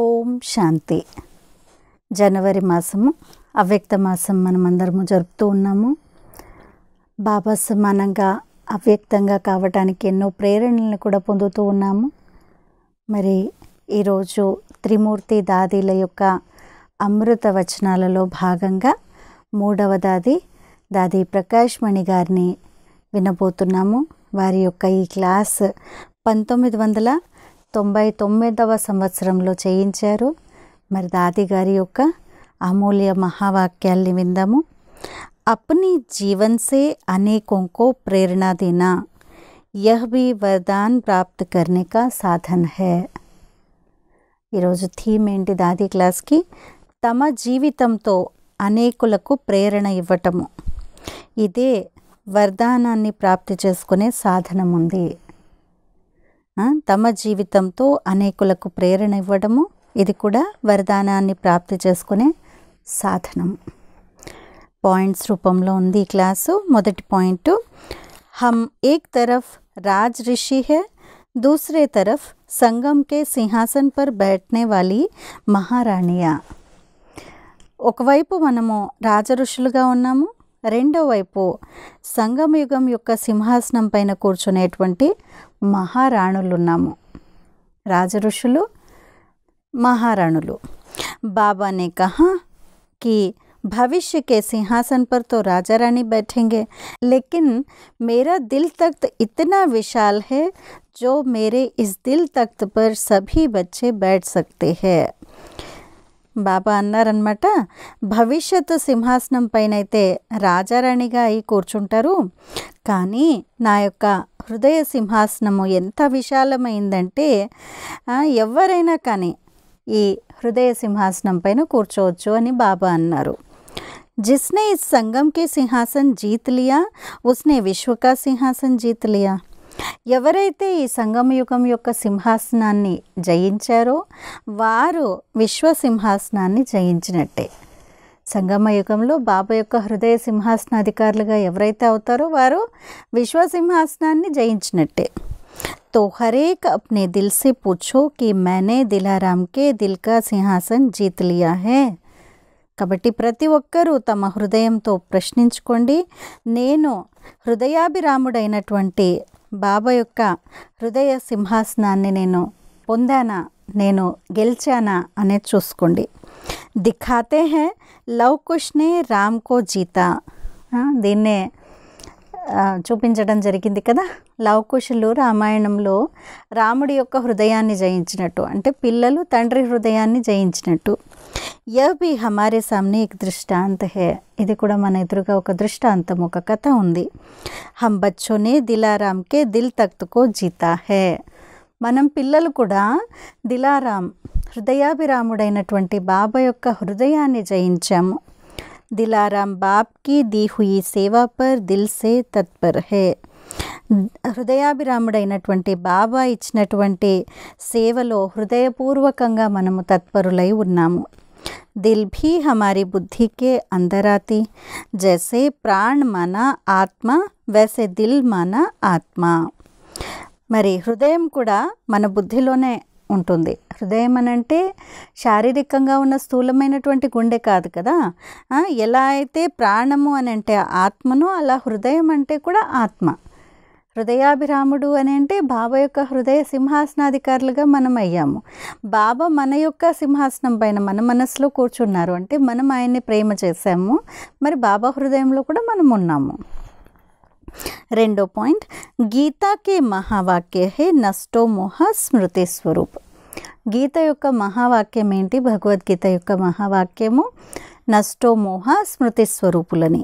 ఓం శాంతి జనవరి మాసము అవ్యక్త మాసం మనమందరము జరుపుతూ ఉన్నాము బాబా సమానంగా అవ్యక్తంగా కావటానికి ఎన్నో ప్రేరణలను కూడా పొందుతూ ఉన్నాము మరి ఈరోజు త్రిమూర్తి దాదీల యొక్క అమృత వచనాలలో భాగంగా మూడవ దాది దాది ప్రకాష్ మణి గారిని వినబోతున్నాము వారి యొక్క ఈ క్లాస్ పంతొమ్మిది వందల తొంభై తొమ్మిదవ సంవత్సరంలో చేయించారు మరి దాదిగారి యొక్క అమూల్య మహావాక్యాల్ని విందాము అప్ని జీవన్సే से ప్రేరణ को प्रेरणा देना यह भी वरदान प्राप्त करने సాధన ఈరోజు థీమ్ ఏంటి దాది క్లాస్కి తమ జీవితంతో అనేకులకు ప్రేరణ ఇవ్వటము ఇదే వరదానాన్ని ప్రాప్తి చేసుకునే సాధనం ఉంది తమ జీవితంతో అనేకులకు ప్రేరణ ఇవ్వడము ఇది కూడా వరదానాన్ని ప్రాప్తి చేసుకునే సాధనం పాయింట్స్ రూపంలో ఉంది ఈ క్లాసు మొదటి పాయింట్ హమ్ ఏక్ తరఫ్ రాజ్ రిషి హే దూసరే తరఫ్ సంగం కే సింహాసన్ పర్ బ్యాట్నే వాలి మహారాణియా ఒకవైపు మనము రాజఋషులుగా ఉన్నాము రెండో వైపు సంగమయుగం యొక్క సింహాసనం పైన కూర్చునేటువంటి राज రాజఋషులు महाराणुलु बाबा ने कहा कि भविष्य के सिंहासन पर तो राजा रानी बैठेंगे लेकिन मेरा दिल तख्त इतना विशाल है जो मेरे इस दिल तख्त पर सभी बच्चे बैठ सकते हैं బాబా అన్నారనమాట భవిష్యత్తు సింహాసనం అయితే రాజారాణిగా అయి కూర్చుంటారు కానీ నా యొక్క హృదయ సింహాసనము ఎంత విశాలమైందంటే ఎవరైనా కానీ ఈ హృదయ సింహాసనం పైన కూర్చోవచ్చు అని బాబా అన్నారు జిస్నే इस संगम సింహాసన్ सिंहासन ఉస్నే విశ్వకా సింహాసన్ विश्व का ఎవరైతే ఈ సంగమయుగం యొక్క సింహాసనాన్ని జయించారో వారు విశ్వసింహాసనాన్ని జయించినట్టే సంగమయుగంలో బాబా యొక్క హృదయ సింహాసనాధికారులుగా ఎవరైతే అవుతారో వారు విశ్వసింహాసనాన్ని జయించినట్టే తో హరేక్ అప్నే దిల్సి दिल కి మేనే దిలారాంకే దిల్కా సింహాసన్ के दिल का కాబట్టి ప్రతి ఒక్కరూ తమ హృదయంతో ప్రశ్నించుకోండి నేను హృదయాభిరాముడైనటువంటి బాబా యొక్క హృదయ సింహాసనాన్ని నేను పొందానా నేను గెలిచానా అనేది చూసుకోండి దిఖాతే హే లవ్ కుష్నే రామ్ కో జీతా దీన్నే చూపించడం జరిగింది కదా లవకుశులు రామాయణంలో రాముడి యొక్క హృదయాన్ని జయించినట్టు అంటే పిల్లలు తండ్రి హృదయాన్ని జయించినట్టు యహ్ బి హమారే సామ్నే ఎక్ దృష్టాంత్ హే ఇది కూడా మన ఎదురుగా ఒక దృష్టాంతం ఒక కథ ఉంది హమ్ బచ్చోనే దిలారాంకే దిల్ తక్తుకో జీతా హే మనం పిల్లలు కూడా దిలారాం హృదయాభిరాముడైనటువంటి బాబా యొక్క హృదయాన్ని జయించాము దిలారాం బాబ్కి ది హుయి సేవా పర్ దిల్ సే తత్పర్ హే హృదయాభిరాముడైనటువంటి బాబా ఇచ్చినటువంటి సేవలో హృదయపూర్వకంగా మనము తత్పరులై ఉన్నాము दिल भी हमारी बुद्धि के अंदर आती जैसे प्राण माना ఆత్మ वैसे దిల్ మన ఆత్మ మరి హృదయం కూడా మన బుద్ధిలోనే ఉంటుంది హృదయం అని అంటే శారీరకంగా ఉన్న స్థూలమైనటువంటి గుండె కాదు కదా ఎలా అయితే ప్రాణము అని అంటే ఆత్మను అలా హృదయం అంటే కూడా ఆత్మ హృదయాభిరాముడు అని అంటే బాబా యొక్క హృదయ సింహాసనాధికారులుగా మనం అయ్యాము బాబా మన యొక్క సింహాసనం పైన మన మనసులో కూర్చున్నారు అంటే మనం ఆయన్ని ప్రేమ చేశాము మరి బాబా హృదయంలో కూడా మనం ఉన్నాము రెండో పాయింట్ గీతాకే మహావాక్య హే నష్టో మోహ స్మృతి స్వరూప్ గీత యొక్క మహావాక్యం ఏంటి భగవద్గీత యొక్క మహావాక్యము నష్టోమోహ స్మృతి స్వరూపులని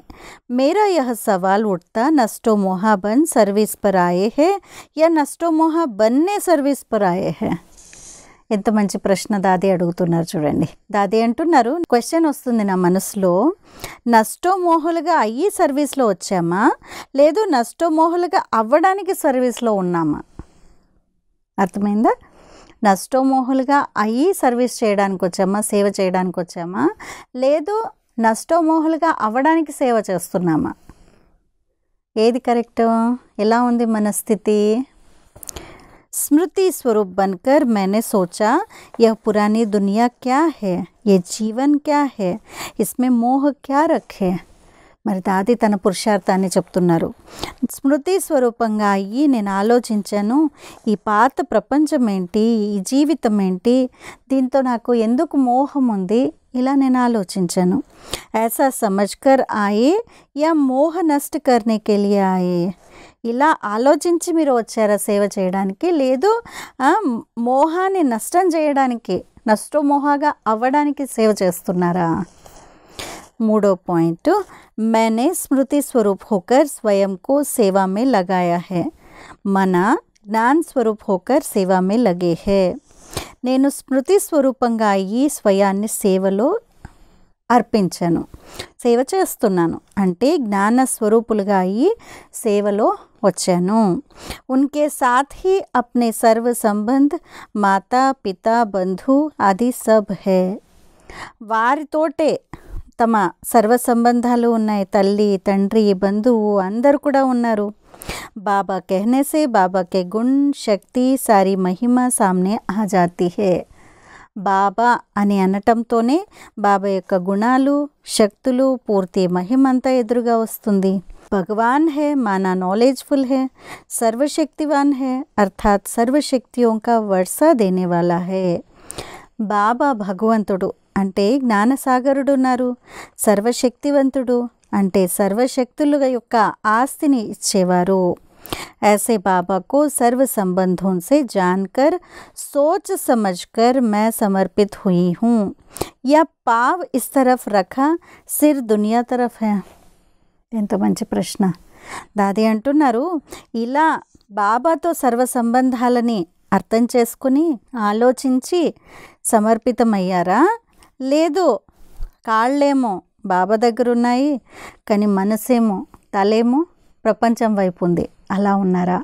మేరా యహ సవాల్ ఉట్తా నష్టోమోహ బన్ సర్వీస్ పర్ ఆయే హే యా నష్టోమోహ బన్నే సర్వీస్ పర్ ఆయే హే ఎంత మంచి ప్రశ్న దాది అడుగుతున్నారు చూడండి దాది అంటున్నారు క్వశ్చన్ వస్తుంది నా మనసులో నష్టోమోహులుగా అయ్యి సర్వీస్లో వచ్చామా లేదు నష్టోమోహులుగా అవ్వడానికి సర్వీస్లో ఉన్నామా అర్థమైందా నష్టమోహులుగా అయ్యి సర్వీస్ చేయడానికి వచ్చామా సేవ చేయడానికి వచ్చామా లేదు నష్టమోహులుగా అవ్వడానికి సేవ చేస్తున్నామా ఏది కరెక్ట్ ఎలా ఉంది మన స్థితి स्मृति स्वरूप बनकर मैंने सोचा यह पुरानी दुनिया क्या है ये जीवन क्या है इसमें मोह क्या रखे మరి దాది తన పురుషార్థాన్ని చెప్తున్నారు స్మృతి స్వరూపంగా అయ్యి నేను ఆలోచించాను ఈ పాత ప్రపంచం ఏంటి ఈ జీవితం ఏంటి దీంతో నాకు ఎందుకు మోహం ఉంది ఇలా నేను ఆలోచించాను యాసా సమజ్కర్ ఆయే యా మోహ నష్ట करने ఆయే ఇలా ఆలోచించి మీరు వచ్చారా సేవ చేయడానికి లేదు మోహాన్ని నష్టం చేయడానికి నష్టమోహాగా అవ్వడానికి సేవ చేస్తున్నారా मूडो पॉइंट मैंने स्मृति स्वरूप होकर स्वयं को सेवा में लगाया है मना ज्ञान स्वरूप होकर सेवा में लगे है नैन स्मृति स्वरूप स्वया सेवल अर्पचन सेव चुना अंत ज्ञास्वरूप सेवलो वचान उनके साथ ही अपने सर्व संबंध माता पिता बंधु आदि सब है वार तोटे తమ సర్వ సంబంధాలు ఉన్నై తల్లి తండ్రి బంధువు అందరూ కూడా ఉన్నారు బాబా कहने से बाबा के गुण शक्ति सारी महिमा सामने आ जाती है बाबा అని అనటంతోనే బాబా యొక్క గుణాలు శక్తులు పూర్తి మహిమంతా ఎదురుగా వస్తుంది భగవాన్ హే మానా నాలెడ్జ్ఫుల్ హే సర్వ శక్తివాన్ హే అర్థాత్ సర్వ శక్తీయోం కా వర్స దేనే వాలా హే బాబా భగవంతుడు అంటే జ్ఞానసాగరుడున్నారు సర్వశక్తివంతుడు అంటే సర్వశక్తుల యొక్క ఆస్తిని ఇచ్చేవారు ఏసే బాబాకు సర్వ सर्व संबंधों से जानकर सोच समझकर मैं समर्पित हुई हूँ या पाव इस तरफ रखा सिर दुनिया ఎంతో మంచి ప్రశ్న దాది అంటున్నారు ఇలా బాబాతో సర్వ సంబంధాలని అర్థం చేసుకుని ఆలోచించి సమర్పితమయ్యారా లేదు కాళ్ళేమో బాబా దగ్గర ఉన్నాయి కానీ మనసేమో తలేమో ప్రపంచం వైపు ఉంది అలా ఉన్నారా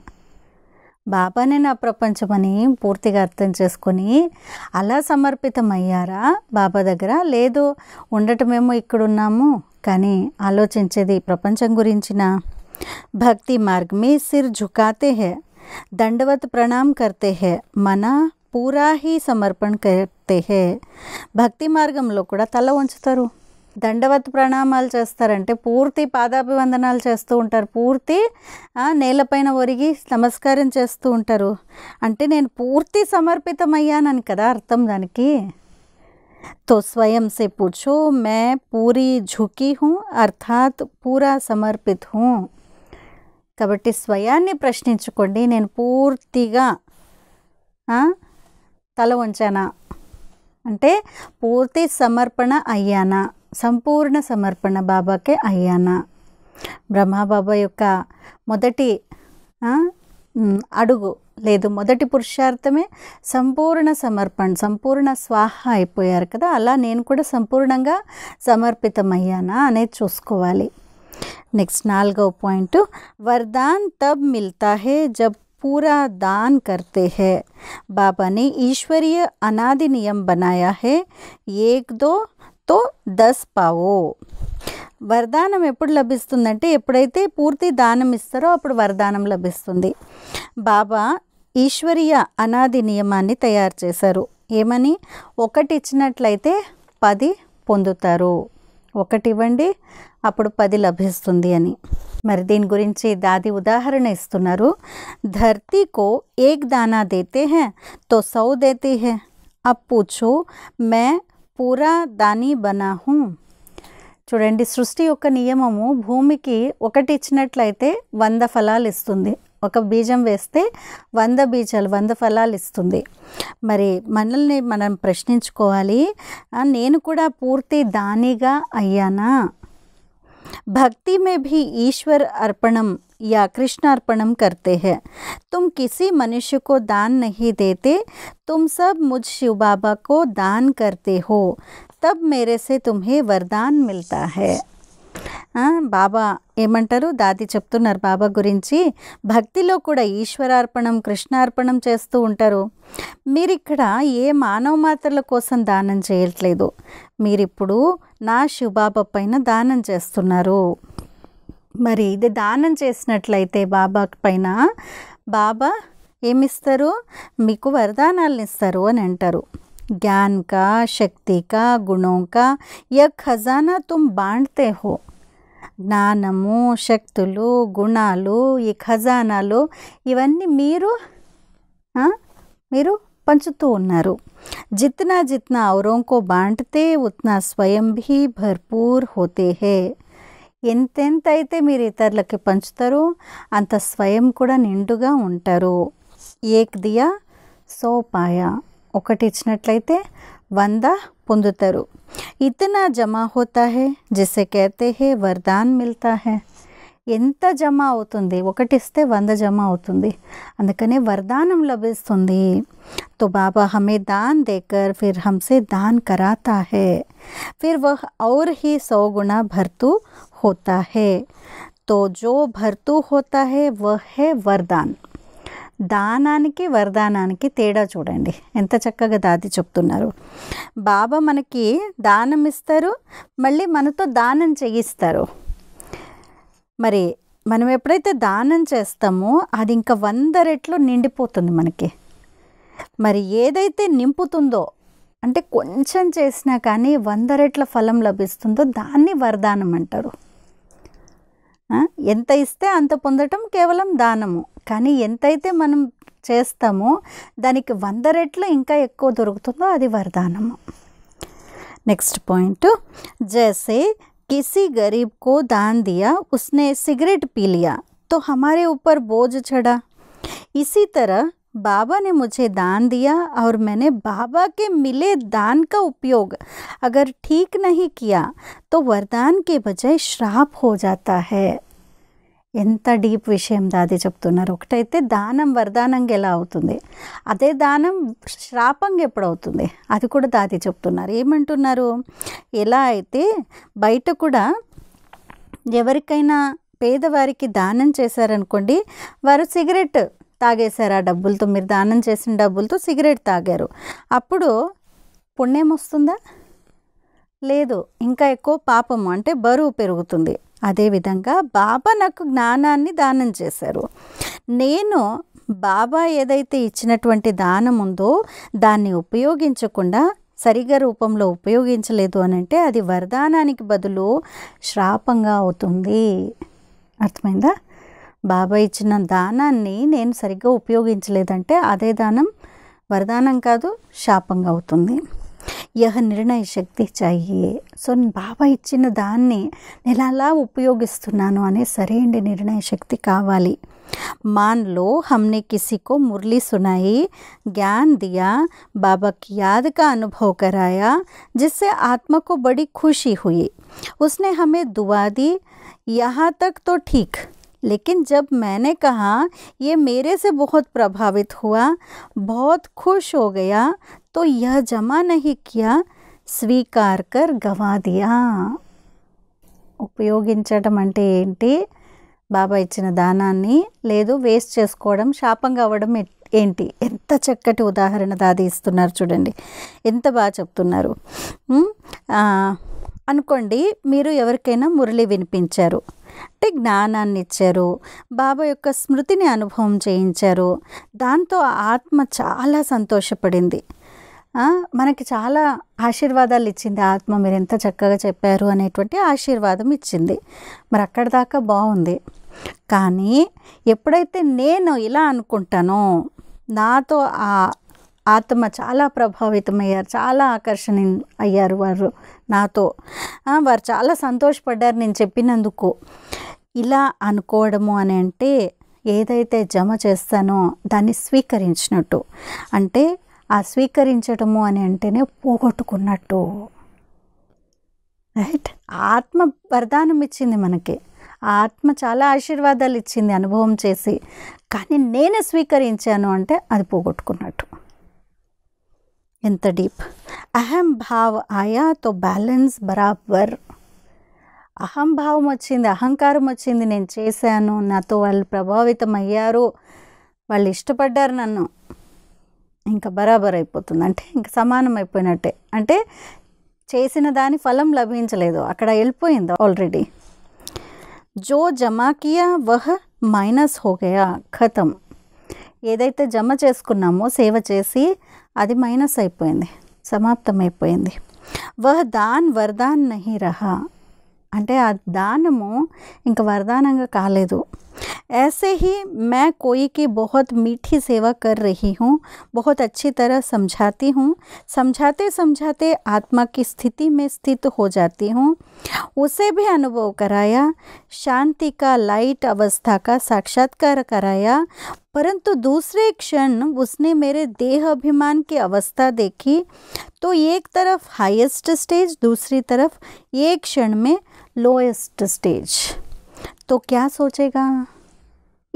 బాబానే నా ప్రపంచం అని పూర్తిగా అర్థం చేసుకొని అలా సమర్పితమయ్యారా బాబా దగ్గర లేదు ఉండటమేమో ఇక్కడున్నాము కానీ ఆలోచించేది ప్రపంచం గురించిన భక్తి మార్గమే సిర్ జుకాతే హే దండవత్ ప్రణాం కర్తే హే మన పూరా హీ సమర్పణ కర్తే హే భక్తి మార్గంలో కూడా తల ఉంచుతారు దండవత్ ప్రణామాలు చేస్తారంటే పూర్తి పాదాభివందనాలు చేస్తూ ఉంటారు పూర్తి నేలపైన ఒరిగి నమస్కారం చేస్తూ ఉంటారు అంటే నేను పూర్తి సమర్పితమయ్యానని కదా అర్థం దానికి తో స్వయం సే పూచో మే పూరి ఝుకి హూ అర్థాత్ పూరా समर्पित హూ కాబట్టి స్వయాన్ని ప్రశ్నించుకోండి నేను పూర్తిగా తల వంచానా అంటే పూర్తి సమర్పణ అయ్యానా సంపూర్ణ సమర్పణ బాబాకే అయ్యానా బాబా యొక్క మొదటి అడుగు లేదు మొదటి పురుషార్థమే సంపూర్ణ సమర్పణ సంపూర్ణ స్వాహ అయిపోయారు కదా అలా నేను కూడా సంపూర్ణంగా సమర్పితమయ్యానా అనేది చూసుకోవాలి నెక్స్ట్ నాలుగవ పాయింట్ వర్దాన్ తబ్ మిల్తాహే జబ్ पूरा दान करते हैं बाबा ने ईश्वरीय अनादि नियम बनाया है एक दो తో దస్ పావో వరదానం ఎప్పుడు లభిస్తుందంటే ఎప్పుడైతే పూర్తి దానం ఇస్తారో అప్పుడు వరదానం లభిస్తుంది బాబా ఈశ్వరీయ అనాది నియమాన్ని తయారు చేశారు ఏమని ఒకటి ఇచ్చినట్లయితే పది పొందుతారు ఒకటి ఇవ్వండి అప్పుడు పది లభిస్తుంది అని మరి దీని గురించి దాది ఉదాహరణ ఇస్తున్నారు ధర్తీ ఏక్ దానా దేతే హే తో సౌ దేతీ హే అబ్ పూచో మే పూరా దాని బనా హూ చూడండి సృష్టి యొక్క నియమము భూమికి ఒకటి ఇచ్చినట్లయితే వంద ఫలాలు ఇస్తుంది ఒక బీజం వేస్తే వంద బీజాలు వంద ఫలాలు ఇస్తుంది మరి మనల్ని మనం ప్రశ్నించుకోవాలి నేను కూడా పూర్తి దానిగా అయ్యానా भक्ति में भी ईश्वर अर्पणम या कृष्णार्पणम करते हैं तुम किसी मनुष्य को दान नहीं देते तुम सब मुझ शिव बाबा को दान करते हो तब मेरे से तुम्हें वरदान मिलता है బాబా ఏమంటారు దాది చెప్తున్నారు బాబా గురించి భక్తిలో కూడా ఈశ్వరార్పణం కృష్ణార్పణం చేస్తూ ఉంటారు మీరు ఇక్కడ ఏ మానవ మాత్రల కోసం దానం చేయట్లేదు మీరిప్పుడు నా శివబాబా పైన దానం చేస్తున్నారు మరి ఇది దానం చేసినట్లయితే బాబా పైన బాబా ఏమిస్తారు మీకు వరదానాలను ఇస్తారు అని అంటారు ज्ञान का शक्ति का गुणों का यह खजाना तुम बांटते हो జ్ఞానము శక్తులు గుణాలు ఈ ఖజానాలు ఇవన్నీ మీరు మీరు పంచుతూ ఉన్నారు जितना जितना औरों को बांटते उतना స్వయం भी भरपूर होते हैं ఎంతెంత అయితే మీరు ఇతరులకి పంచుతారో అంత స్వయం కూడా నిండుగా ఉంటారు ఏక్ దియా సో ఒకటి ఇచ్చనట్లైతే 100 పొందుతారు ఇతన జమ అవుతహే జైసే కహతే హే వరదన్ మిల్తా హే ఎంత జమ అవుతుంది ఒకటి ఇస్తే 100 జమ అవుతుంది అందుకనే వరదానం లభిస్తుంది తో బాబా హమే దాన దేకర్ ఫిర్ హమ్సే దాన కరాతా హే ఫిర్ వ aur hi sau guna bhartu hota hai తో జో భర్తు hota hai వహే వరదన్ దానానికి వరదానానికి తేడా చూడండి ఎంత చక్కగా దాది చెప్తున్నారు బాబా మనకి దానం ఇస్తారు మళ్ళీ మనతో దానం చేయిస్తారు మరి మనం ఎప్పుడైతే దానం చేస్తామో అది ఇంకా వంద రెట్లు నిండిపోతుంది మనకి మరి ఏదైతే నింపుతుందో అంటే కొంచెం చేసినా కానీ వంద రెట్ల ఫలం లభిస్తుందో దాన్ని వరదానం అంటారు ఎంత ఇస్తే అంత పొందటం కేవలం దానము కానీ ఎంతైతే మనం చేస్తామో దానికి వంద రెట్లు ఇంకా ఎక్కువ దొరుకుతుందో అది వరదానము నెక్స్ట్ పాయింట్ జైసే కిసి గరీబ్ కో దాన్ దియా ఉస్నే సిగరెట్ పీ లియా తో హమారే ఊపర్ బోజ్ చడా ఇసీ తరహ బాబా నే ముజే దాన دیا۔ ఔర్ మైనే బాబా కే మిలే దాన్ కా ఉపయోగ అగర్ ఠీక్ నహీ కియా తో వరదాన కే బజాయ శ్రాప హో జాతా హై. ఇంత డీప్ విషయం దాది చెప్తున్నారు. ఒకటైతే దానం వరదానం గెలా అవుతుంది. athe దానం శ్రాపంగా ఎప్పుడు అవుతుంది. అది కూడా దాది చెప్తున్నారు. ఏమంటున్నారో ఎలా అయితే బైట కూడా ఎవరకైనా పేదవారికి దానం చేశారు అనుకోండి వరు సిగరెట్ తాగేశారు ఆ డబ్బులతో మీరు దానం చేసిన డబ్బులతో సిగరెట్ తాగారు అప్పుడు పుణ్యం వస్తుందా లేదు ఇంకా ఎక్కువ పాపము అంటే బరువు పెరుగుతుంది అదేవిధంగా బాబా నాకు జ్ఞానాన్ని దానం చేశారు నేను బాబా ఏదైతే ఇచ్చినటువంటి దానం ఉందో దాన్ని ఉపయోగించకుండా సరిగా రూపంలో ఉపయోగించలేదు అని అంటే అది వరదానానికి బదులు శ్రాపంగా అవుతుంది అర్థమైందా బాబా ఇచ్చిన దానాన్ని నేను సరిగ్గా ఉపయోగించలేదంటే అదే దానం వరదానం కాదు శాపంగా అవుతుంది యహ నిర్ణయ శక్తి చాయే సో బాబా ఇచ్చిన దాన్ని నేను అలా ఉపయోగిస్తున్నాను అనే సరైన నిర్ణయ శక్తి కావాలి మాన్లో लो కిసికో किसी సునాయి జ్ఞాన్ దియా బాబాకి యాదగా అనుభవ కరాయా జిస్సే ఆత్మకు బడి ఖుషి హుయి ఉస్నే హమే దువాది యహా తక్ తో हमें ठीक लेकिन जब मैंने कहा ये मेरे से बहुत प्रभावित हुआ बहुत खुश हो गया तो यह जमा नहीं किया స్వీకార్ కర్ గవాదియా ఉపయోగించడం అంటే ఏంటి బాబా ఇచ్చిన దానాన్ని లేదు వేస్ట్ చేసుకోవడం శాపంగా అవ్వడం ఏంటి ఎంత చక్కటి ఉదాహరణ దాది ఇస్తున్నారు చూడండి ఎంత బాగా చెప్తున్నారు అనుకోండి మీరు ఎవరికైనా మురళి వినిపించారు అంటే జ్ఞానాన్ని ఇచ్చారు బాబా యొక్క స్మృతిని అనుభవం చేయించారు దాంతో ఆత్మ చాలా సంతోషపడింది మనకి చాలా ఆశీర్వాదాలు ఇచ్చింది ఆత్మ మీరు ఎంత చక్కగా చెప్పారు అనేటువంటి ఆశీర్వాదం ఇచ్చింది మరి అక్కడ దాకా బాగుంది కానీ ఎప్పుడైతే నేను ఇలా అనుకుంటానో నాతో ఆ ఆత్మ చాలా ప్రభావితమయ్యారు చాలా ఆకర్షణ అయ్యారు వారు నాతో వారు చాలా సంతోషపడ్డారు నేను చెప్పినందుకు ఇలా అనుకోవడము అని అంటే ఏదైతే జమ చేస్తానో దాన్ని స్వీకరించినట్టు అంటే ఆ స్వీకరించడము అని అంటేనే పోగొట్టుకున్నట్టు రైట్ ఆత్మ వరదానం ఇచ్చింది మనకి ఆత్మ చాలా ఆశీర్వాదాలు ఇచ్చింది అనుభవం చేసి కానీ నేనే స్వీకరించాను అంటే అది పోగొట్టుకున్నట్టు ఎంత డీప్ అహం భావ్ ఆయా తో బ్యాలెన్స్ బరాబర్ అహం భావం వచ్చింది అహంకారం వచ్చింది నేను చేశాను నాతో వాళ్ళు ప్రభావితం అయ్యారు వాళ్ళు ఇష్టపడ్డారు నన్ను ఇంకా బరాబర్ అయిపోతుంది అంటే ఇంకా సమానం అయిపోయినట్టే అంటే చేసిన దాని ఫలం లభించలేదు అక్కడ వెళ్ళిపోయింది ఆల్రెడీ జో జమాకియా వహ మైనస్ హోగయా ఖతం ఏదైతే జమ చేసుకున్నామో సేవ చేసి అది మైనస్ అయిపోయింది సమాప్తమైపోయింది వహ్ దాన్ వరదాన్ నహి రహ అంటే ఆ దానము ఇంకా వరదానంగా కాలేదు ऐसे ही मैं कोई की बहुत मीठी सेवा कर रही हूँ बहुत अच्छी तरह समझाती हूँ समझाते समझाते आत्मा की स्थिति में स्थित हो जाती हूँ उसे भी अनुभव कराया शांति का लाइट अवस्था का साक्षात्कार कराया परंतु दूसरे क्षण उसने मेरे देह अभिमान की अवस्था देखी तो एक तरफ हाईएस्ट स्टेज दूसरी तरफ एक क्षण में लोएस्ट स्टेज తో క్యా సోచేగా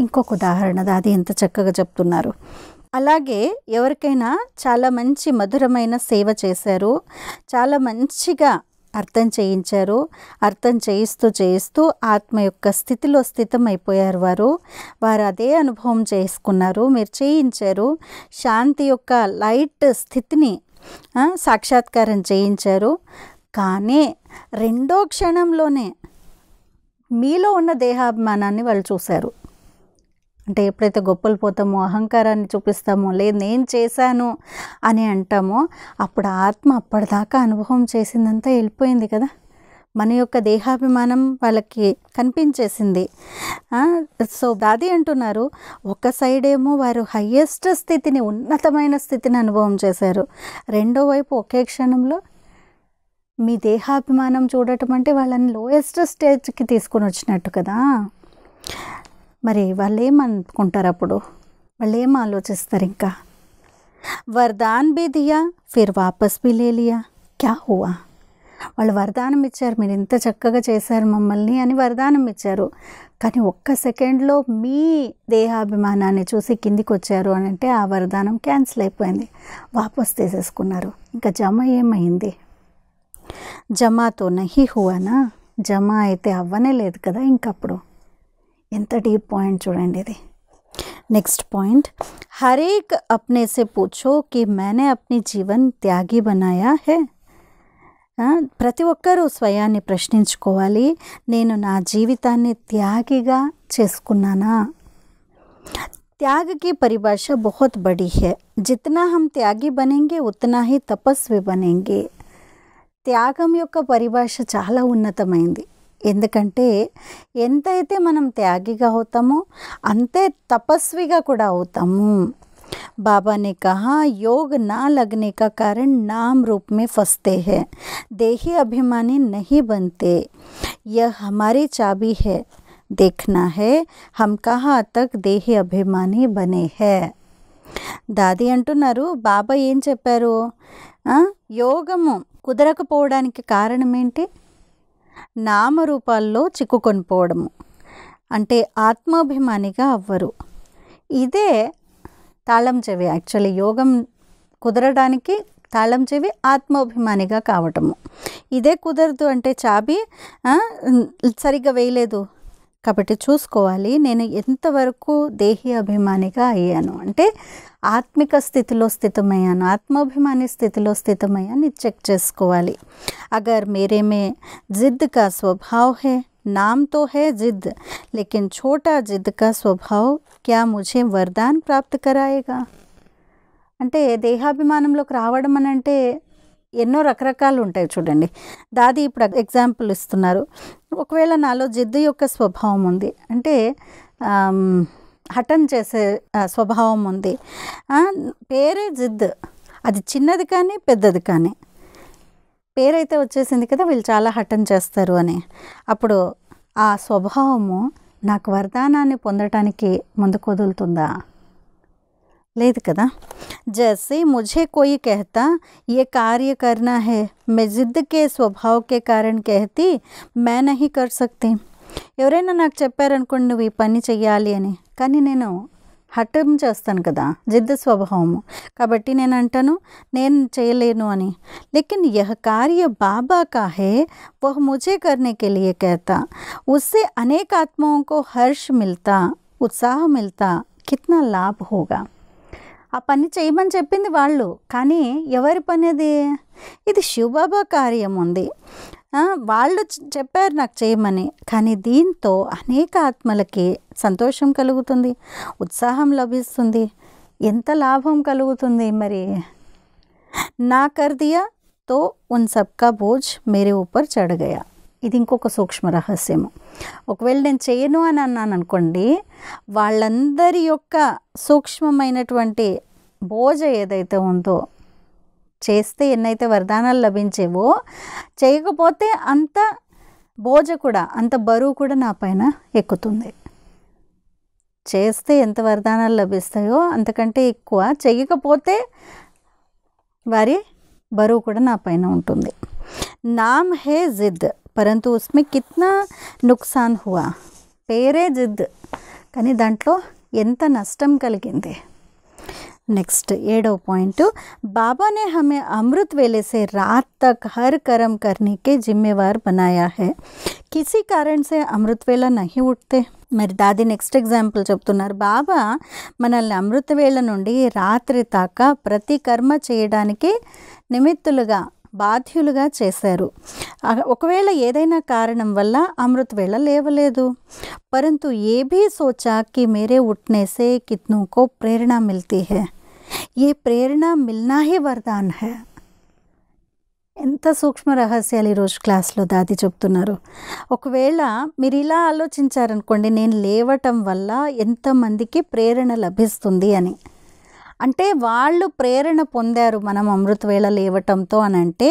ఇంకొక ఉదాహరణ అది ఎంత చక్కగా చెప్తున్నారు అలాగే ఎవరికైనా చాలా మంచి మధురమైన సేవ చేశారు చాలా మంచిగా అర్థం చేయించారు అర్థం చేయిస్తూ చేయిస్తూ ఆత్మ యొక్క స్థితిలో స్థితమైపోయారు వారు వారు అదే అనుభవం చేసుకున్నారు మీరు చేయించారు శాంతి యొక్క లైట్ స్థితిని సాక్షాత్కారం చేయించారు కానీ రెండో క్షణంలోనే మీలో ఉన్న దేహాభిమానాన్ని వాళ్ళు చూశారు అంటే ఎప్పుడైతే గొప్పలు పోతామో అహంకారాన్ని చూపిస్తామో లేదు నేను చేశాను అని అంటామో అప్పుడు ఆత్మ అప్పటిదాకా అనుభవం చేసిందంతా వెళ్ళిపోయింది కదా మన యొక్క దేహాభిమానం వాళ్ళకి కనిపించేసింది సో దాది అంటున్నారు ఒక సైడ్ ఏమో వారు హయ్యెస్ట్ స్థితిని ఉన్నతమైన స్థితిని అనుభవం చేశారు రెండో వైపు ఒకే క్షణంలో మీ దేహాభిమానం చూడటం అంటే వాళ్ళని లోయెస్ట్ స్టేజ్కి తీసుకొని వచ్చినట్టు కదా మరి వాళ్ళు ఏమనుకుంటారు అప్పుడు వాళ్ళు ఏం ఆలోచిస్తారు ఇంకా వరదాన్ బి దియా ఫిర్ వాపస్ బి లేలియా క్యా హువా వాళ్ళు వరదానం ఇచ్చారు మీరు ఇంత చక్కగా చేశారు మమ్మల్ని అని వరదానం ఇచ్చారు కానీ ఒక్క సెకండ్లో మీ దేహాభిమానాన్ని చూసి కిందికి వచ్చారు అని అంటే ఆ వరదానం క్యాన్సిల్ అయిపోయింది వాపస్ తీసేసుకున్నారు ఇంకా జమ ఏమైంది जमा तो नहीं हुआ ना जमा अच्छे लगे कदा इंकड़ो इंत पॉइंट चूँदी नेक्स्ट पॉइंट हर एक अपने से पूछो कि मैंने अपनी जीवन त्यागी बनाया है प्रति स्वया प्रश्न नैन ना जीवता त्यागी चुस्कना त्याग की परिभाषा बहुत बड़ी है जितना हम त्यागी बनेंगे उतना ही तपस्वी बनेंगे త్యాగం యొక్క పరిభాష చాలా ఉన్నతమైంది ఎందుకంటే ఎంతైతే మనం త్యాగిగా అవుతామో అంతే తపస్విగా కూడా అవుతాము बाबा ने कहा योग ना लगने का कारण नाम रूप में फंसते हैं देही अभिमानी नहीं बनते यह हमारी चाबी है देखना है हम कहाँ तक देही अभिमानी बने हैं दादी అంటున్నారు बाबा ఏం చెప్పారు యోగము కుదరకపోవడానికి కారణమేంటి నామరూపాల్లో చిక్కుకొని పోవడము అంటే ఆత్మాభిమానిగా అవ్వరు ఇదే తాళం చెవి యాక్చువల్లీ యోగం కుదరడానికి తాళం చెవి ఆత్మాభిమానిగా కావటము ఇదే కుదరదు అంటే చాబి సరిగ్గా వేయలేదు కాబట్టి చూసుకోవాలి నేను ఎంతవరకు దేహీ అభిమానిగా అయ్యాను అంటే ఆత్మిక స్థితిలో స్థితమయ్యాను ఆత్మాభిమాని స్థితిలో స్థితమయ్యాను చెక్ చేసుకోవాలి అగర్ మేరే మే జిద్ కా స్వభావ హే నామ్ తో హే జిద్ लेकिन ఛోటా జిద్ కా స్వభావ క్యా मुझे वरदान ప్రాప్త కరాయేగా అంటే దేహాభిమానంలోకి రావడం అని అంటే ఎన్నో రకరకాలు ఉంటాయి చూడండి దాది ఇప్పుడు ఎగ్జాంపుల్ ఇస్తున్నారు ఒకవేళ నాలో జిద్దు యొక్క స్వభావం ఉంది అంటే హఠం చేసే స్వభావం ఉంది పేరే జిద్దు అది చిన్నది కానీ పెద్దది కానీ పేరైతే వచ్చేసింది కదా వీళ్ళు చాలా హఠం చేస్తారు అని అప్పుడు ఆ స్వభావము నాకు వరదానాన్ని పొందటానికి ముందుకు వదులుతుందా ले तो कदा जैसे मुझे कोई कहता ये कार्य करना है मैं जिद्द के स्वभाव के कारण कहती मैं नहीं कर सकती एवरना चपारनको पनी चेयली ने हटम चस्ता कदा जिद स्वभाव काबटी ने चयलेन लेकिन यह कार्य बाबा का है वह मुझे करने के लिए कहता उससे अनेक आत्माओं को हर्ष मिलता उत्साह मिलता कितना लाभ होगा ఆ పని చేయమని చెప్పింది వాళ్ళు కానీ ఎవరి పని అది ఇది శివబాబా కార్యం ఉంది వాళ్ళు చెప్పారు నాకు చేయమని కానీ దీంతో అనేక ఆత్మలకి సంతోషం కలుగుతుంది ఉత్సాహం లభిస్తుంది ఎంత లాభం కలుగుతుంది మరి నా కర్దియా తో ఉన్ సబ్కా బోజ్ మేరే ఊపర్ చడగయా ఇది ఇంకొక సూక్ష్మ రహస్యము ఒకవేళ నేను చేయను అని అన్నాను అనుకోండి వాళ్ళందరి యొక్క సూక్ష్మమైనటువంటి భోజ ఏదైతే ఉందో చేస్తే ఎన్నైతే వరదానాలు లభించేవో చేయకపోతే అంత భోజ కూడా అంత బరువు కూడా నా పైన ఎక్కుతుంది చేస్తే ఎంత వరదానాలు లభిస్తాయో అంతకంటే ఎక్కువ చేయకపోతే వారి బరువు కూడా నా పైన ఉంటుంది నామ్ హే జిద్ परंतु उसमें कितना नुकसान हुआ पेरे जिद का दाटो एंत नष्ट कल नैक्स्ट एडव पॉइंट बाबा ने हमें अमृत वेले से रात तक हर कर्म करने के जिम्मेवार बनाया है किसी कारण से अमृत वेला नहीं उठते मेरी दादी नैक्स्ट एग्जापल चुत बाबा मन अमृत वेला रात्रि ताका प्रती कर्म चेया निमित्त బాధ్యులుగా చేశారు ఒకవేళ ఏదైనా కారణం వల్ల వేళ లేవలేదు పరంతు ఏ భీ సోచా కి మేరే ఉట్నేసే సే ప్రేరణ మిల్తీ హే ఏ ప్రేరణ మిల్నా హే వరదాన్ హే ఎంత సూక్ష్మ రహస్యాలు ఈరోజు క్లాస్లో దాది చెప్తున్నారు ఒకవేళ మీరు ఇలా ఆలోచించారనుకోండి నేను లేవటం వల్ల ఎంతమందికి ప్రేరణ లభిస్తుంది అని అంటే వాళ్ళు ప్రేరణ పొందారు మనం అమృతవేళ లేవటంతో అని అంటే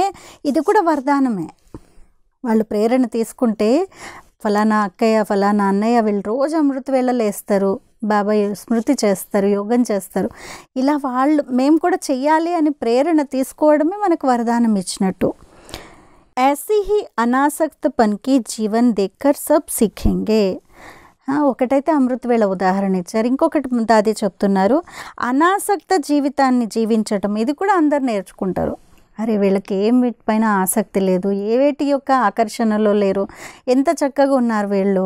ఇది కూడా వరదానమే వాళ్ళు ప్రేరణ తీసుకుంటే ఫలానా అక్కయ్య ఫలానా అన్నయ్య వీళ్ళు రోజు అమృతవేళ లేస్తారు బాబాయ్ స్మృతి చేస్తారు యోగం చేస్తారు ఇలా వాళ్ళు మేము కూడా చెయ్యాలి అని ప్రేరణ తీసుకోవడమే మనకు వరదానం ఇచ్చినట్టు ऐसी హీ అనాసక్త పనికి జీవన్ जीवन సబ్ सब ఒకటైతే అమృతవేళ ఉదాహరణ ఇచ్చారు ఇంకొకటి దాది చెప్తున్నారు అనాసక్త జీవితాన్ని జీవించటం ఇది కూడా అందరు నేర్చుకుంటారు అరే వీళ్ళకి ఏం వీటి పైన ఆసక్తి లేదు ఏవేటి యొక్క ఆకర్షణలో లేరు ఎంత చక్కగా ఉన్నారు వీళ్ళు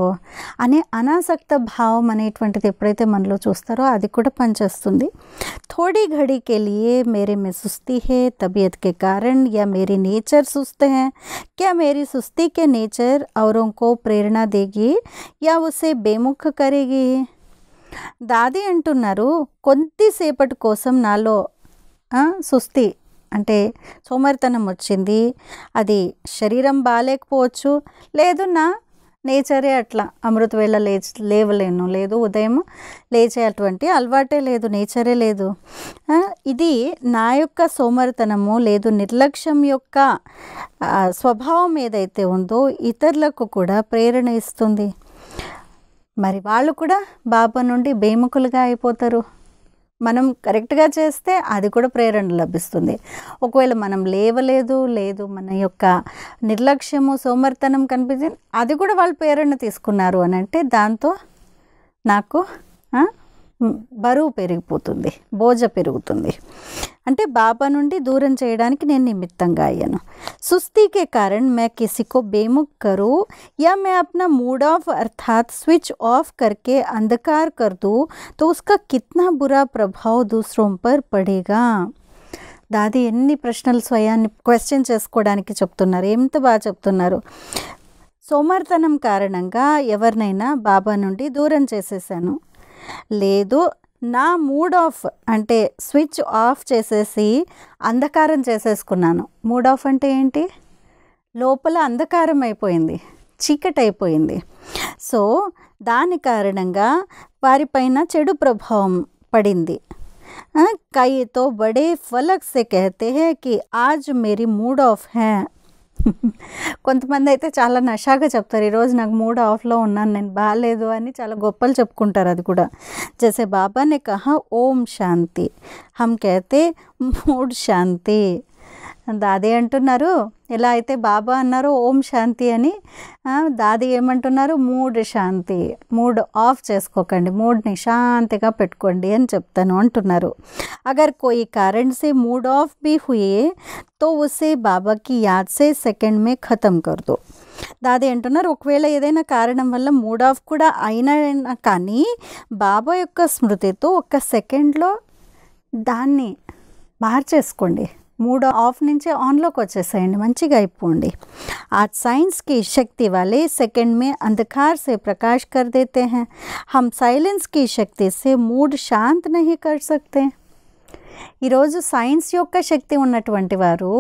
అనే అనాసక్త భావం అనేటువంటిది ఎప్పుడైతే మనలో చూస్తారో అది కూడా పనిచేస్తుంది థోడీ घड़ी के మేరే మే సుస్తి హే है तबीयत के कारण या నేచర్ नेचर सुस्त है क्या मेरी सुस्ती के नेचर औरों को प्रेरणा देगी దాది అంటున్నారు కొద్దిసేపటి కోసం నాలో సుస్తి అంటే సోమరితనం వచ్చింది అది శరీరం బాగాలేకపోవచ్చు లేదు నా నేచరే అట్లా అమృత వేళ లేచి లేవలేను లేదు ఉదయం లేచే అటువంటి అలవాటే లేదు నేచరే లేదు ఇది నా యొక్క సోమరితనము లేదు నిర్లక్ష్యం యొక్క స్వభావం ఏదైతే ఉందో ఇతరులకు కూడా ప్రేరణ ఇస్తుంది మరి వాళ్ళు కూడా బాబా నుండి బేముకులుగా అయిపోతారు మనం కరెక్ట్గా చేస్తే అది కూడా ప్రేరణ లభిస్తుంది ఒకవేళ మనం లేవలేదు లేదు మన యొక్క నిర్లక్ష్యము సోమర్తనం కనిపించింది అది కూడా వాళ్ళు ప్రేరణ తీసుకున్నారు అని అంటే దాంతో నాకు బరువు పెరిగిపోతుంది బోజ పెరుగుతుంది అంటే బాబా నుండి దూరం చేయడానికి నేను నిమిత్తంగా అయ్యాను सुस्ती के మే కిసికో किसी को యా మే या మూడ్ ఆఫ్ అర్థాత్ స్విచ్ ఆఫ్ కర్కే అంధకార్ करके अंधकार कर दूं तो उसका कितना बुरा प्रभाव దాది ఎన్ని ప్రశ్నలు స్వయాన్ని క్వశ్చన్ చేసుకోవడానికి చెప్తున్నారు ఎంత బాగా చెప్తున్నారు సోమర్తనం కారణంగా ఎవరినైనా బాబా నుండి దూరం చేసేసాను లేదు నా మూడ్ ఆఫ్ అంటే స్విచ్ ఆఫ్ చేసేసి అంధకారం చేసేసుకున్నాను మూడ్ ఆఫ్ అంటే ఏంటి లోపల అంధకారం అయిపోయింది చీకటి అయిపోయింది సో దాని కారణంగా వారిపైన చెడు ప్రభావం పడింది కయ్యతో బడే ఫలక్ फलक से कहते हैं कि आज मेरी मूड కొంతమంది అయితే చాలా నషాగా చెప్తారు ఈరోజు నాకు మూడ్ ఆఫ్లో ఉన్నాను నేను బాగాలేదు అని చాలా గొప్పలు చెప్పుకుంటారు అది కూడా జసే బాబా నే కహా ఓం శాంతి హమ్ కహతే మూడ్ శాంతి దాది అంటున్నారు ఎలా అయితే బాబా అన్నారు ఓం శాంతి అని దాది ఏమంటున్నారు మూడ్ శాంతి మూడ్ ఆఫ్ చేసుకోకండి మూడ్ని శాంతిగా పెట్టుకోండి అని చెప్తాను అంటున్నారు అగర్ కోయి కారణ్ మూడ్ ఆఫ్ బీ హుయే తో ఉసే బాబాకి యాద్సే సెకండ్ మే ఖతం కర్దో దాది అంటున్నారు ఒకవేళ ఏదైనా కారణం వల్ల మూడ్ ఆఫ్ కూడా అయినా కానీ బాబా యొక్క స్మృతితో ఒక్క సెకండ్లో దాన్ని మార్చేసుకోండి మూడు ఆఫ్ నుంచి ఆన్లోకి వచ్చేసేయండి మంచిగా అయిపోండి ఆ సైన్స్కి శక్తి शक्ति సెకండ్ మే అంధకార సే से प्रकाश कर देते हैं हम साइलेंस की शक्ति से मूड शांत ఈరోజు సైన్స్ యొక్క శక్తి ఉన్నటువంటి వారు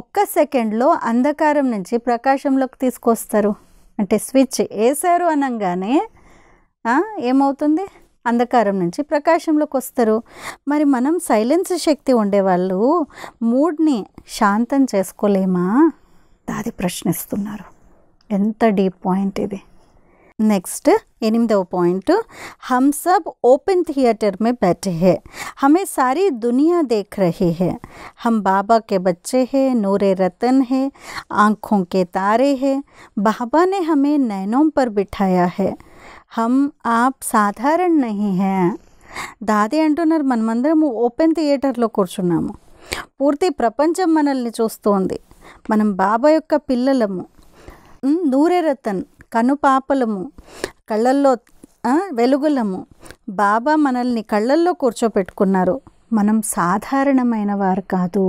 ఒక్క సెకండ్లో అంధకారం నుంచి ప్రకాశంలోకి తీసుకొస్తారు అంటే స్విచ్ వేసారు అనగానే ఏమవుతుంది अंधकारम నుంచి ప్రకాశంలోకి వస్తారో మరి మనం సైలెన్స్ శక్తి ఉండే వాళ్ళు మూడ్ ని శాంతం చేసుకోలేమా దాది ప్రశ్నిస్తున్నారు ఎంత డీప్ పాయింట్ ఇది నెక్స్ట్ 8వ పాయింట్ హంసబ్ ఓపెన్ థియేటర్ మే बैठे हैं हमें सारी दुनिया देख रही है हम बाबा के बच्चे हैं नूर रतन हैं आंखों के तारे हैं बाबा ने हमें नैनों पर बिठाया है హమ్ ఆప్ సాధారణ నహి హే దాది అంటున్నారు మనమందరము ఓపెన్ థియేటర్లో కూర్చున్నాము పూర్తి ప్రపంచం మనల్ని చూస్తోంది మనం బాబా యొక్క పిల్లలము నూరెరతన్ కనుపాపలము కళ్ళల్లో వెలుగులము బాబా మనల్ని కళ్ళల్లో కూర్చోపెట్టుకున్నారు మనం సాధారణమైన వారు కాదు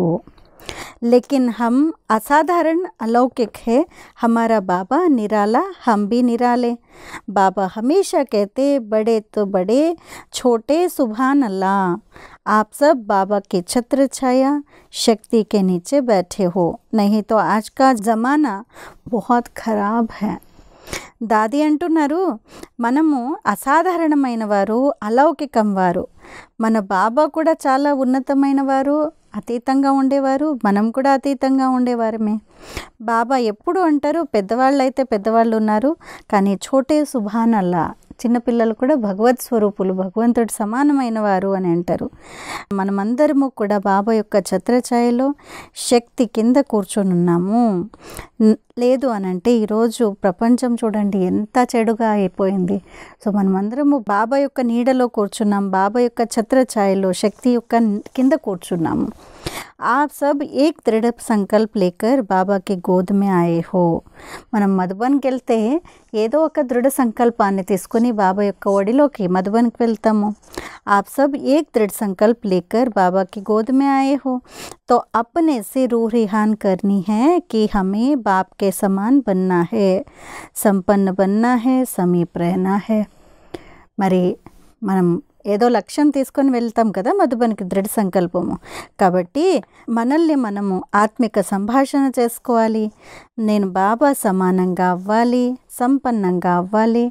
लेकिन हम असाधारण अलौकिक है हमारा बाबा निराला हम भी निराले बाबा हमेशा कहते बड़े तो बड़े छोटे सुभान अल्लाह आप सब बाबा के छत्र छाया शक्ति के नीचे बैठे हो नहीं तो आज का ज़माना बहुत ख़राब है दादी అంటున్నారు మనము असाधारण वो अलौकिक वो मन बाबा कूड़ा चाला उन्नतम वो అతీతంగా ఉండేవారు మనం కూడా అతీతంగా ఉండేవారమే బాబా ఎప్పుడు అంటారు పెద్దవాళ్ళు అయితే పెద్దవాళ్ళు ఉన్నారు కానీ చోటే శుభాన్ అల్లా చిన్నపిల్లలు కూడా భగవత్ స్వరూపులు భగవంతుడు సమానమైన వారు అని అంటారు మనమందరము కూడా బాబా యొక్క ఛత్రఛాయలో శక్తి కింద కూర్చొని ఉన్నాము లేదు అంటే ఈరోజు ప్రపంచం చూడండి ఎంత చెడుగా అయిపోయింది సో మనమందరము బాబా యొక్క నీడలో కూర్చున్నాం బాబా యొక్క ఛత్రఛాయలో శక్తి యొక్క కింద కూర్చున్నాము आप सब एक दृढ़ संकल्प लेकर बाबा के गोद में आए हो मन मधुबन के दृढ़ ఒక దృఢ సంకల్పాన్ని बाबा బాబా యొక్క मधुबन के आप सब एक दृढ़ संकल्प लेकर बाबा की गोद में आए हो तो अपने से रूह रिहान करनी है कि हमें बाप के समान बनना है संपन्न बनना है समीप रहना है मरी मन ఏదో లక్ష్యం తీసుకొని వెళ్తాం కదా మధుబనికి దృఢ సంకల్పము కాబట్టి మనల్ని మనము ఆత్మిక సంభాషణ చేసుకోవాలి నేను బాబా సమానంగా అవ్వాలి సంపన్నంగా అవ్వాలి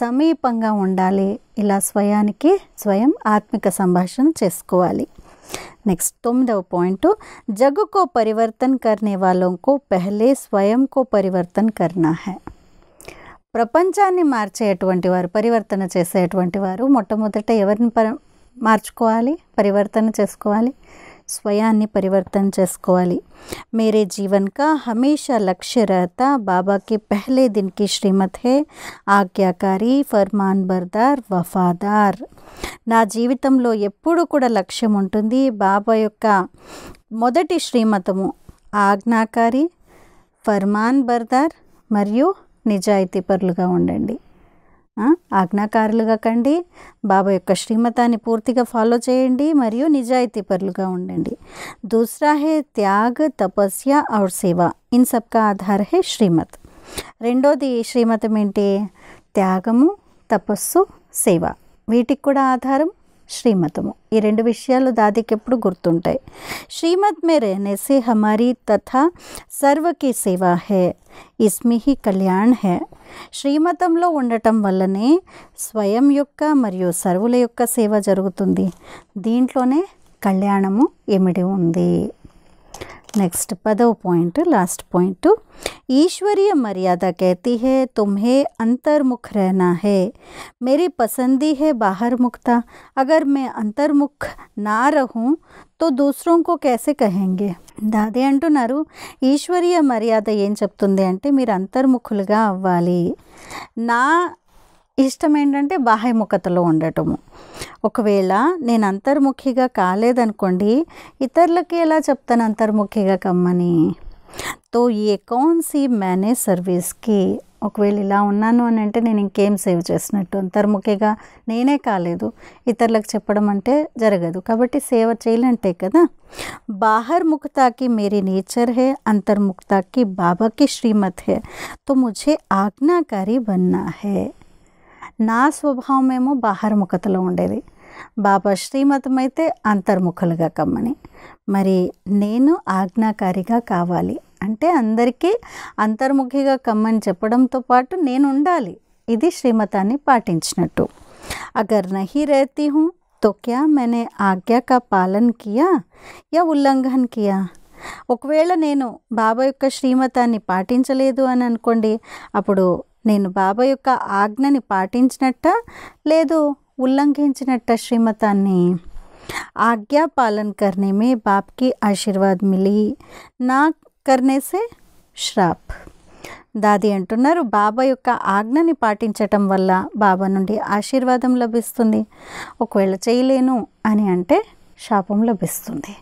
సమీపంగా ఉండాలి ఇలా స్వయానికి స్వయం ఆత్మిక సంభాషణ చేసుకోవాలి నెక్స్ట్ తొమ్మిదవ పాయింట్ जग को కర్నే వాళ్ళకు वालों को पहले కర్నా को ప్రపంచాన్ని మార్చేటువంటి వారు పరివర్తన చేసేటువంటి వారు మొట్టమొదట ఎవరిని ప మార్చుకోవాలి పరివర్తన చేసుకోవాలి స్వయాన్ని పరివర్తన చేసుకోవాలి మేరే జీవన్ కా హమేషా లక్ష్య బాబాకి పహలే దినికి శ్రీమత్ హే ఆజ్ఞాకారి ఫర్మాన్ బర్దార్ వఫాదార్ నా జీవితంలో ఎప్పుడు కూడా లక్ష్యం ఉంటుంది బాబా యొక్క మొదటి శ్రీమతము ఆజ్ఞాకారి ఫర్మాన్ బర్దార్ మరియు నిజాయితీ పరులుగా ఉండండి ఆజ్ఞాకారులుగా కండి బాబా యొక్క శ్రీమతాన్ని పూర్తిగా ఫాలో చేయండి మరియు నిజాయితీ పరులుగా ఉండండి దూసరా హే త్యాగ్ తపస్య ఔర్ సేవ ఇన్ సబ్కా ఆధార్ హే శ్రీమత్ రెండోది శ్రీమతం ఏంటి త్యాగము తపస్సు సేవ వీటికి కూడా ఆధారం శ్రీమతము ఈ రెండు విషయాలు దాదికి ఎప్పుడు గుర్తుంటాయి శ్రీమత్ మే నెసి హమారీ తథా సర్వకి సేవా హే ఇస్మిహి కళ్యాణ్ హే శ్రీమతంలో ఉండటం వల్లనే స్వయం యొక్క మరియు సర్వుల యొక్క సేవ జరుగుతుంది దీంట్లోనే కళ్యాణము ఇమిడి ఉంది नेक्स्ट पदव पॉइंट लास्ट पॉइंट ईश्वरीय मर्यादा कहती है तुम्हें अंतर्मुख रहना है मेरी पसंदी है बाहर मुखता अगर मैं अंतर्मुख ना रहूं तो दूसरों को कैसे कहेंगे दादे అంటున్నారు ईश्वरीय మర్యాద ఏం चुप्त अंतर्मुखल अव्वाली ना ఇష్టం ఏంటంటే బాహ్యముఖతలో ఉండటము ఒకవేళ నేను అంతర్ముఖిగా కాలేదనుకోండి ఇతరులకి ఎలా చెప్తాను అంతర్ముఖిగా కమ్మని తో ఏ కౌన్ సి మేనేజ్ సర్వీస్కి ఒకవేళ ఇలా ఉన్నాను అని అంటే నేను ఇంకేం సేవ్ చేసినట్టు అంతర్ముఖిగా నేనే కాలేదు ఇతరులకు చెప్పడం అంటే జరగదు కాబట్టి సేవ చేయాలంటే కదా బాహర్ ముక్తాకి మేరీ నేచర్ హే అంతర్ముఖతాకి బాబాకి శ్రీమత్ హే తో ముఝే ఆజ్ఞాకారి బన్నా హే నా స్వభావం ఏమో బాహర్ముఖతలో ఉండేది బాబా శ్రీమతం అయితే అంతర్ముఖులుగా కమ్మని మరి నేను ఆజ్ఞాకారిగా కావాలి అంటే అందరికీ అంతర్ముఖిగా కమ్మని చెప్పడంతో పాటు నేను ఉండాలి ఇది శ్రీమతాన్ని పాటించినట్టు అగర్ నహి రేతి हूँ తో క్యా మేనే ఆజ్ఞా కా పాలన్ కియా యా ఉల్లంఘన్ కియా ఒకవేళ నేను బాబా యొక్క శ్రీమతాన్ని పాటించలేదు అని అనుకోండి అప్పుడు నేను బాబా యొక్క ఆజ్ఞని పాటించినట్ట లేదు ఉల్లంఘించినట్ట శ్రీమతాన్ని आज्ञा पालन करने బాబ్కి ఆశీర్వాద్ మిలి నా కర్నేసే శ్రాప్ దాది అంటున్నారు బాబా యొక్క ఆజ్ఞని పాటించటం వల్ల బాబా నుండి ఆశీర్వాదం లభిస్తుంది ఒకవేళ చేయలేను అని అంటే శాపం లభిస్తుంది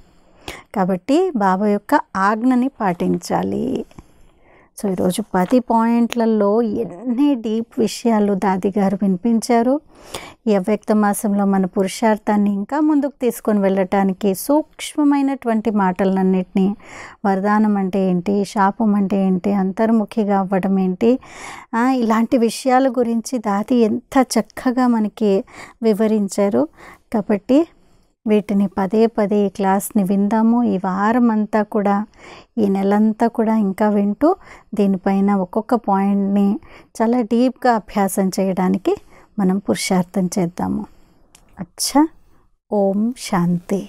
కాబట్టి బాబా యొక్క ఆజ్ఞని పాటించాలి సో ఈరోజు పది పాయింట్లలో ఎన్ని డీప్ విషయాలు దాది గారు వినిపించారు ఈ అవ్యక్త మాసంలో మన పురుషార్థాన్ని ఇంకా ముందుకు తీసుకొని వెళ్ళటానికి సూక్ష్మమైనటువంటి మాటలన్నింటినీ వరదానం అంటే ఏంటి శాపం అంటే ఏంటి అంతర్ముఖిగా అవ్వడం ఏంటి ఇలాంటి విషయాల గురించి దాది ఎంత చక్కగా మనకి వివరించారు కాబట్టి వీటిని పదే పదే ఈ క్లాస్ని విందాము ఈ వారం అంతా కూడా ఈ నెలంతా కూడా ఇంకా వింటూ దీనిపైన ఒక్కొక్క పాయింట్ని చాలా డీప్గా అభ్యాసం చేయడానికి మనం పురుషార్థం చేద్దాము అచ్చా ఓం శాంతి